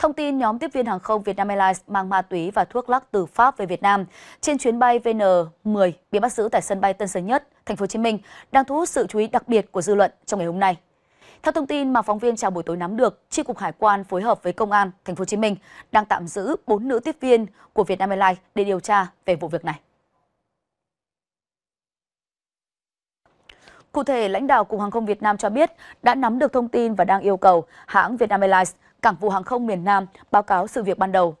Thông tin nhóm tiếp viên hàng không Vietnam Airlines mang ma túy và thuốc lắc từ Pháp về Việt Nam trên chuyến bay VN10 bị bắt giữ tại sân bay Tân Sơn Nhất, thành phố Hồ Chí Minh đang thu hút sự chú ý đặc biệt của dư luận trong ngày hôm nay. Theo thông tin mà phóng viên chào buổi tối nắm được, Chi cục Hải quan phối hợp với Công an Thành phố Hồ Chí Minh đang tạm giữ 4 nữ tiếp viên của Vietnam Airlines để điều tra về vụ việc này. Cụ thể, lãnh đạo Cục Hàng không Việt Nam cho biết đã nắm được thông tin và đang yêu cầu hãng Vietnam Airlines Cảng vụ hàng không miền Nam báo cáo sự việc ban đầu.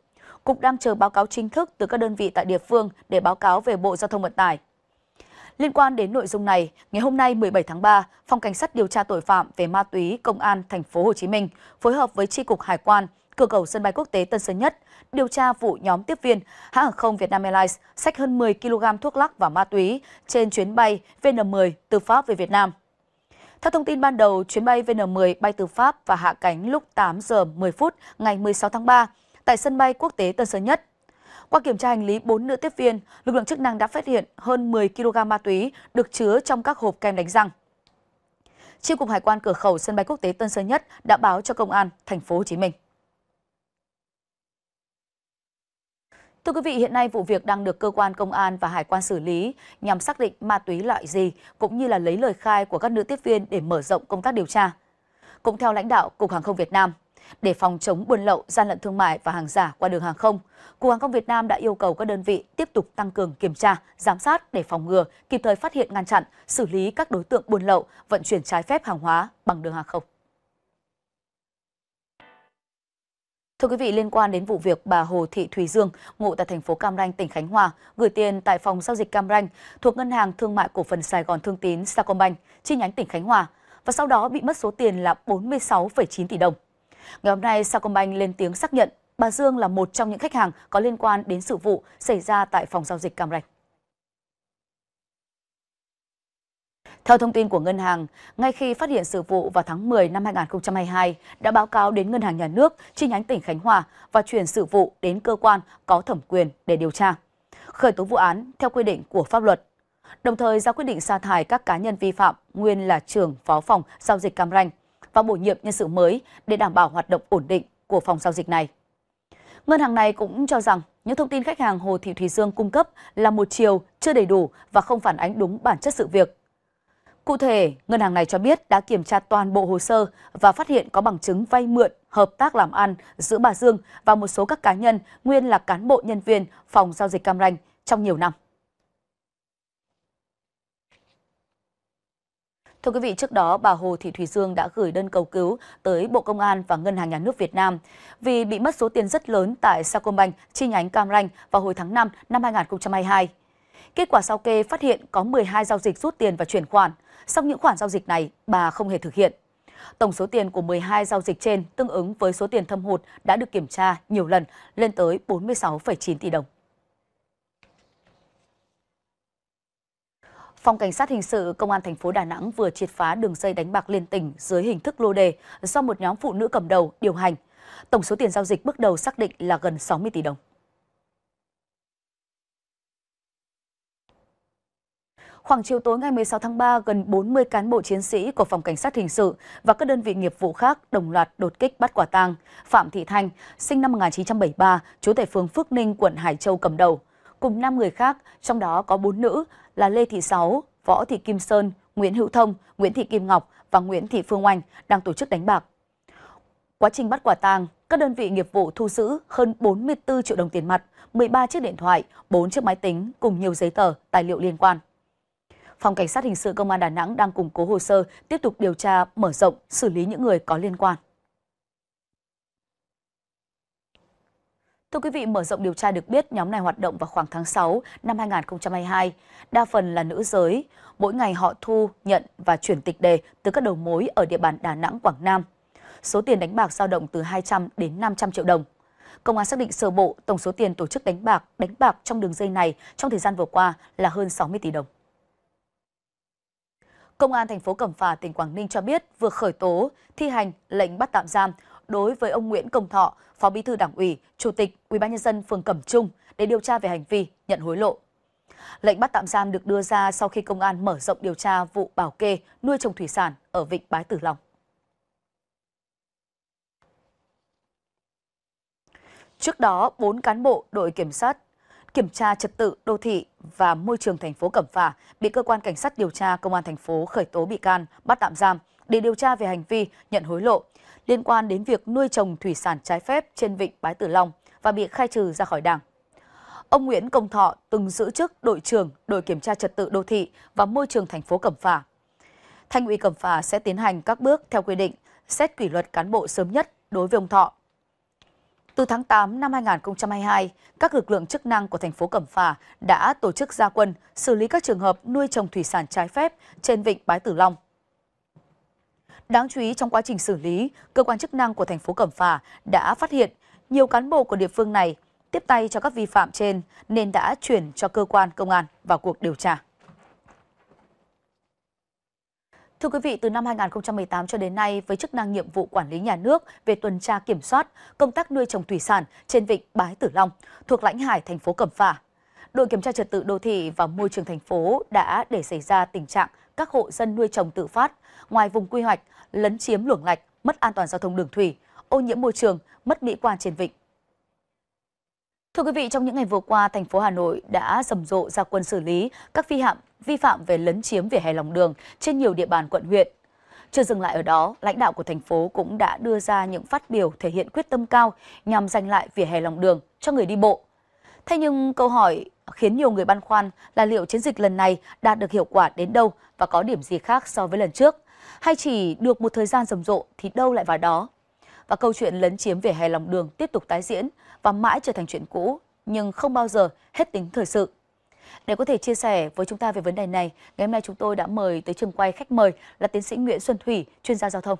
Cục đang chờ báo cáo chính thức từ các đơn vị tại địa phương để báo cáo về Bộ Giao thông Vận tải. Liên quan đến nội dung này, ngày hôm nay 17 tháng 3, Phòng Cảnh sát điều tra tội phạm về ma túy Công an thành phố Hồ Chí Minh phối hợp với Chi cục Hải quan, cửa khẩu sân bay quốc tế Tân Sơn Nhất điều tra vụ nhóm tiếp viên hãng hàng không Vietnam Airlines sách hơn 10 kg thuốc lắc và ma túy trên chuyến bay VN10 từ Pháp về Việt Nam. Theo thông tin ban đầu, chuyến bay VN10 bay từ Pháp và hạ cánh lúc 8 giờ 10 phút ngày 16 tháng 3 tại sân bay quốc tế Tân Sơn Nhất. Qua kiểm tra hành lý 4 nữ tiếp viên, lực lượng chức năng đã phát hiện hơn 10 kg ma túy được chứa trong các hộp kem đánh răng. Chi cục Hải quan cửa khẩu sân bay quốc tế Tân Sơn Nhất đã báo cho công an thành phố Hồ Chí Minh. Thưa quý vị, hiện nay vụ việc đang được cơ quan công an và hải quan xử lý nhằm xác định ma túy loại gì cũng như là lấy lời khai của các nữ tiếp viên để mở rộng công tác điều tra. Cũng theo lãnh đạo Cục Hàng không Việt Nam, để phòng chống buôn lậu, gian lận thương mại và hàng giả qua đường hàng không, Cục Hàng không Việt Nam đã yêu cầu các đơn vị tiếp tục tăng cường kiểm tra, giám sát để phòng ngừa, kịp thời phát hiện ngăn chặn, xử lý các đối tượng buôn lậu, vận chuyển trái phép hàng hóa bằng đường hàng không. Thưa quý vị, liên quan đến vụ việc bà Hồ Thị Thùy Dương, ngụ tại thành phố Cam Ranh, tỉnh Khánh Hòa, gửi tiền tại phòng giao dịch Cam Ranh thuộc Ngân hàng Thương mại Cổ phần Sài Gòn Thương tín Sacombank chi nhánh tỉnh Khánh Hòa và sau đó bị mất số tiền là 46,9 tỷ đồng. Ngày hôm nay, Sacombank lên tiếng xác nhận bà Dương là một trong những khách hàng có liên quan đến sự vụ xảy ra tại phòng giao dịch Cam Ranh. Theo thông tin của ngân hàng, ngay khi phát hiện sự vụ vào tháng 10 năm 2022, đã báo cáo đến Ngân hàng Nhà nước chi nhánh tỉnh Khánh Hòa và chuyển sự vụ đến cơ quan có thẩm quyền để điều tra, khởi tố vụ án theo quy định của pháp luật. Đồng thời ra quyết định sa thải các cá nhân vi phạm nguyên là trưởng phó phòng giao dịch Cam Ranh và bổ nhiệm nhân sự mới để đảm bảo hoạt động ổn định của phòng giao dịch này. Ngân hàng này cũng cho rằng những thông tin khách hàng Hồ Thị Thủy Dương cung cấp là một chiều, chưa đầy đủ và không phản ánh đúng bản chất sự việc. Cụ thể, ngân hàng này cho biết đã kiểm tra toàn bộ hồ sơ và phát hiện có bằng chứng vay mượn, hợp tác làm ăn giữa bà Dương và một số các cá nhân nguyên là cán bộ nhân viên phòng giao dịch Cam Ranh trong nhiều năm. Thưa quý vị, trước đó bà Hồ Thị Thủy Dương đã gửi đơn cầu cứu tới Bộ Công an và Ngân hàng Nhà nước Việt Nam vì bị mất số tiền rất lớn tại Sacombank chi nhánh Cam Ranh vào hồi tháng 5 năm 2022. Kết quả sau kê phát hiện có 12 giao dịch rút tiền và chuyển khoản, song những khoản giao dịch này bà không hề thực hiện. Tổng số tiền của 12 giao dịch trên tương ứng với số tiền thâm hụt đã được kiểm tra nhiều lần lên tới 46,9 tỷ đồng. Phòng Cảnh sát Hình sự Công an thành phố Đà Nẵng vừa triệt phá đường dây đánh bạc liên tỉnh dưới hình thức lô đề do một nhóm phụ nữ cầm đầu điều hành. Tổng số tiền giao dịch bước đầu xác định là gần 60 tỷ đồng. Khoảng chiều tối ngày 16 tháng 3, gần 40 cán bộ chiến sĩ của Phòng Cảnh sát Hình sự và các đơn vị nghiệp vụ khác đồng loạt đột kích bắt quả tang Phạm Thị Thanh, sinh năm 1973, trú tại phường Phước Ninh, quận Hải Châu cầm đầu. Cùng 5 người khác, trong đó có 4 nữ là Lê Thị Sáu, Võ Thị Kim Sơn, Nguyễn Hữu Thông, Nguyễn Thị Kim Ngọc và Nguyễn Thị Phương Oanh đang tổ chức đánh bạc. Quá trình bắt quả tang, các đơn vị nghiệp vụ thu giữ hơn 44 triệu đồng tiền mặt, 13 chiếc điện thoại, 4 chiếc máy tính cùng nhiều giấy tờ, tài liệu liên quan. Phòng Cảnh sát Hình sự Công an Đà Nẵng đang củng cố hồ sơ, tiếp tục điều tra, mở rộng, xử lý những người có liên quan. Thưa quý vị, mở rộng điều tra được biết nhóm này hoạt động vào khoảng tháng 6 năm 2022, đa phần là nữ giới. Mỗi ngày họ thu, nhận và chuyển tịch đề từ các đầu mối ở địa bàn Đà Nẵng, Quảng Nam. Số tiền đánh bạc dao động từ 200 đến 500 triệu đồng. Công an xác định sơ bộ tổng số tiền tổ chức đánh bạc, đánh bạc trong đường dây này trong thời gian vừa qua là hơn 60 tỷ đồng. Công an thành phố Cẩm Phả, tỉnh Quảng Ninh cho biết vừa khởi tố, thi hành lệnh bắt tạm giam đối với ông Nguyễn Công Thọ, Phó Bí thư Đảng ủy, Chủ tịch UBND phường Cẩm Trung để điều tra về hành vi nhận hối lộ. Lệnh bắt tạm giam được đưa ra sau khi công an mở rộng điều tra vụ bảo kê nuôi trồng thủy sản ở Vịnh Bái Tử Long. Trước đó, 4 cán bộ đội kiểm soát kiểm tra trật tự đô thị và môi trường thành phố Cẩm Phả bị cơ quan cảnh sát điều tra công an thành phố khởi tố bị can, bắt tạm giam để điều tra về hành vi nhận hối lộ liên quan đến việc nuôi trồng thủy sản trái phép trên vịnh Bái Tử Long và bị khai trừ ra khỏi Đảng. Ông Nguyễn Công Thọ từng giữ chức đội trưởng đội kiểm tra trật tự đô thị và môi trường thành phố Cẩm Phả. Thanh ủy Cẩm Phả sẽ tiến hành các bước theo quy định, xét kỷ luật cán bộ sớm nhất đối với ông Thọ từ tháng 8 năm 2022, các lực lượng chức năng của thành phố Cẩm Phả đã tổ chức gia quân xử lý các trường hợp nuôi trồng thủy sản trái phép trên vịnh Bái Tử Long. Đáng chú ý trong quá trình xử lý, cơ quan chức năng của thành phố Cẩm Phả đã phát hiện nhiều cán bộ của địa phương này tiếp tay cho các vi phạm trên nên đã chuyển cho cơ quan công an vào cuộc điều tra. Thưa quý vị, từ năm 2018 cho đến nay, với chức năng nhiệm vụ quản lý nhà nước về tuần tra kiểm soát, công tác nuôi trồng thủy sản trên vịnh Bái Tử Long, thuộc lãnh hải thành phố Cẩm Phả, đội kiểm tra trật tự đô thị và môi trường thành phố đã để xảy ra tình trạng các hộ dân nuôi trồng tự phát ngoài vùng quy hoạch, lấn chiếm luồng lạch, mất an toàn giao thông đường thủy, ô nhiễm môi trường, mất mỹ quan trên vịnh. Thưa quý vị, trong những ngày vừa qua, thành phố Hà Nội đã rầm rộ ra quân xử lý các vi phạm vi phạm về lấn chiếm vỉa hè lòng đường trên nhiều địa bàn quận huyện. Chưa dừng lại ở đó, lãnh đạo của thành phố cũng đã đưa ra những phát biểu thể hiện quyết tâm cao nhằm giành lại vỉa hè lòng đường cho người đi bộ. Thế nhưng câu hỏi khiến nhiều người băn khoăn là liệu chiến dịch lần này đạt được hiệu quả đến đâu và có điểm gì khác so với lần trước? Hay chỉ được một thời gian rầm rộ thì đâu lại vào đó? Và câu chuyện lấn chiếm vỉa hè lòng đường tiếp tục tái diễn và mãi trở thành chuyện cũ nhưng không bao giờ hết tính thời sự. Để có thể chia sẻ với chúng ta về vấn đề này, ngày hôm nay chúng tôi đã mời tới trường quay khách mời là tiến sĩ Nguyễn Xuân Thủy, chuyên gia giao thông.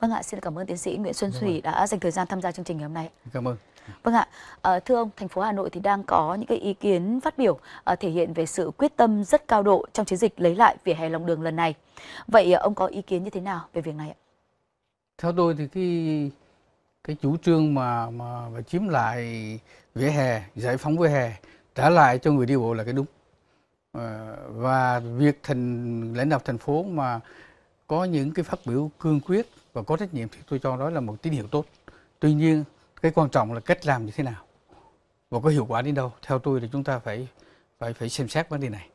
Vâng ạ, xin cảm ơn tiến sĩ Nguyễn Xuân dạ Thủy vâng. đã dành thời gian tham gia chương trình ngày hôm nay. Cảm dạ ơn. Vâng. vâng ạ, ờ, thưa ông, thành phố Hà Nội thì đang có những cái ý kiến phát biểu ờ, thể hiện về sự quyết tâm rất cao độ trong chiến dịch lấy lại vỉa hè lòng đường lần này. Vậy ờ, ông có ý kiến như thế nào về việc này ạ? Theo tôi thì cái cái chủ trương mà mà, mà chiếm lại vỉa hè, giải phóng vỉa hè trả lại cho người đi bộ là cái đúng ờ, và việc thành lãnh đạo thành phố mà có những cái phát biểu cương quyết và có trách nhiệm thì tôi cho đó là một tín hiệu tốt tuy nhiên cái quan trọng là cách làm như thế nào và có hiệu quả đến đâu theo tôi thì chúng ta phải phải phải xem xét vấn đề này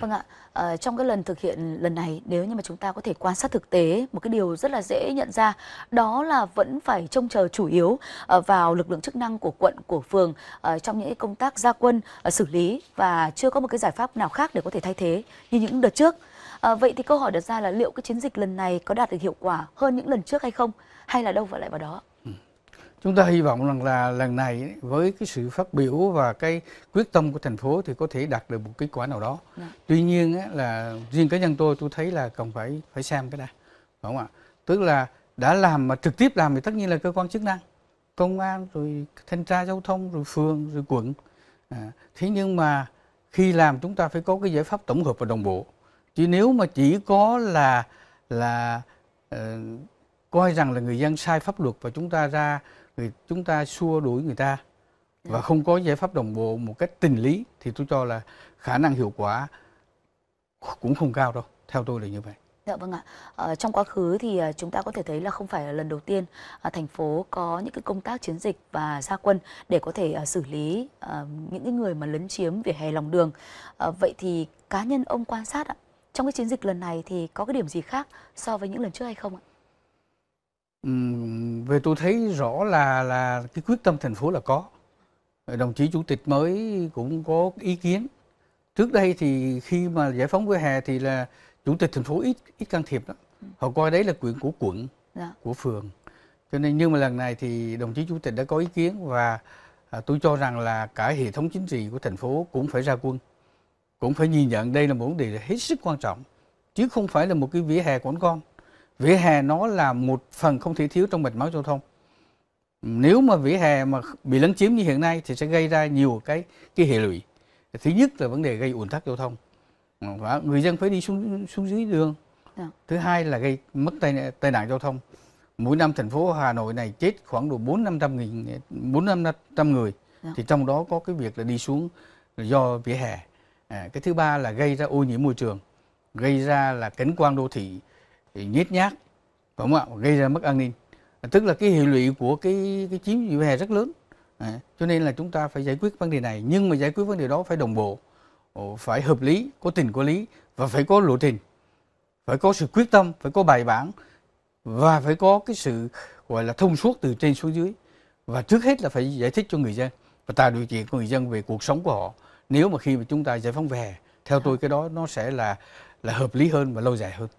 Vâng ạ, à, trong cái lần thực hiện lần này nếu như mà chúng ta có thể quan sát thực tế một cái điều rất là dễ nhận ra đó là vẫn phải trông chờ chủ yếu à, vào lực lượng chức năng của quận của phường à, trong những công tác gia quân à, xử lý và chưa có một cái giải pháp nào khác để có thể thay thế như những đợt trước. À, vậy thì câu hỏi đặt ra là liệu cái chiến dịch lần này có đạt được hiệu quả hơn những lần trước hay không hay là đâu và lại vào đó? chúng ta hy vọng rằng là lần này với cái sự phát biểu và cái quyết tâm của thành phố thì có thể đạt được một kết quả nào đó Đã. Dạ. tuy nhiên là riêng cá nhân tôi tôi thấy là cần phải phải xem cái này đúng không ạ tức là đã làm mà trực tiếp làm thì tất nhiên là cơ quan chức năng công an rồi thanh tra giao thông rồi phường rồi quận à, thế nhưng mà khi làm chúng ta phải có cái giải pháp tổng hợp và đồng bộ chứ nếu mà chỉ có là là uh, coi rằng là người dân sai pháp luật và chúng ta ra người chúng ta xua đuổi người ta và dạ. không có giải pháp đồng bộ một cách tình lý thì tôi cho là khả năng hiệu quả cũng không cao đâu theo tôi là như vậy Dạ vâng ạ. Ờ, trong quá khứ thì ờ, chúng ta có thể thấy là không phải là lần đầu tiên à, thành phố có những cái công tác chiến dịch và gia quân để có thể à, xử lý à, những cái người mà lấn chiếm vỉa hè lòng đường. À, vậy thì cá nhân ông quan sát ạ, trong cái chiến dịch lần này thì có cái điểm gì khác so với những lần trước hay không ạ? về tôi thấy rõ là là cái quyết tâm thành phố là có đồng chí chủ tịch mới cũng có ý kiến trước đây thì khi mà giải phóng vỉa hè thì là chủ tịch thành phố ít ít can thiệp đó họ coi đấy là quyền của quận dạ. của phường cho nên nhưng mà lần này thì đồng chí chủ tịch đã có ý kiến và à, tôi cho rằng là cả hệ thống chính trị của thành phố cũng phải ra quân cũng phải nhìn nhận đây là một vấn đề hết sức quan trọng chứ không phải là một cái vỉa hè quán con vỉa hè nó là một phần không thể thiếu trong mạch máu giao thông nếu mà vỉa hè mà bị lấn chiếm như hiện nay thì sẽ gây ra nhiều cái cái hệ lụy thứ nhất là vấn đề gây ủn tắc giao thông và người dân phải đi xuống xuống dưới đường dạ. thứ hai là gây mất tai tai nạn giao thông mỗi năm thành phố Hà Nội này chết khoảng độ bốn năm trăm nghìn bốn năm trăm người dạ. thì trong đó có cái việc là đi xuống do vỉa hè à, cái thứ ba là gây ra ô nhiễm môi trường gây ra là cảnh quan đô thị thì nhét nhác đúng không ạ gây ra mất an ninh tức là cái hệ lụy của cái cái chiếm vỉa hè rất lớn à, cho nên là chúng ta phải giải quyết vấn đề này nhưng mà giải quyết vấn đề đó phải đồng bộ phải hợp lý có tình có lý và phải có lộ trình phải có sự quyết tâm phải có bài bản và phải có cái sự gọi là thông suốt từ trên xuống dưới và trước hết là phải giải thích cho người dân và tạo điều kiện của người dân về cuộc sống của họ nếu mà khi mà chúng ta giải phóng về theo dạ. tôi cái đó nó sẽ là là hợp lý hơn và lâu dài hơn